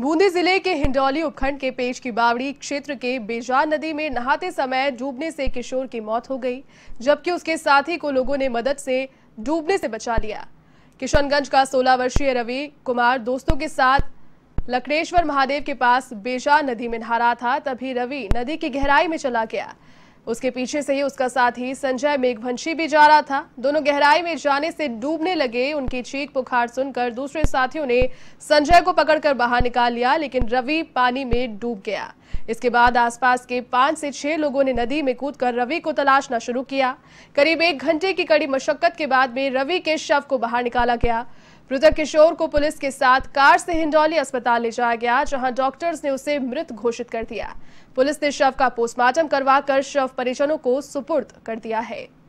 बूंदी जिले के हिंडौली उपखंड के पेज की बावड़ी क्षेत्र के बेजान नदी में नहाते समय डूबने से किशोर की मौत हो गई जबकि उसके साथी को लोगों ने मदद से डूबने से बचा लिया किशनगंज का 16 वर्षीय रवि कुमार दोस्तों के साथ लकड़ेश्वर महादेव के पास बेजान नदी में नहा रहा था तभी रवि नदी की गहराई में चला गया उसके पीछे से ही उसका साथी संजय मेघवंशी भी जा रहा था दोनों गहराई में जाने से डूबने लगे उनकी चीख पुखार सुनकर दूसरे साथियों ने संजय को पकड़कर बाहर निकाल लिया लेकिन रवि पानी में डूब गया इसके बाद आसपास के पांच से छह लोगों ने नदी में कूदकर रवि को तलाशना शुरू किया करीब एक घंटे की कड़ी मशक्कत के बाद में रवि के शव को बाहर निकाला गया मृतक किशोर को पुलिस के साथ कार से हिंडौली अस्पताल ले जाया गया जहां डॉक्टर्स ने उसे मृत घोषित कर दिया पुलिस ने शव का पोस्टमार्टम करवाकर शव परिजनों को सुपुर्द कर दिया है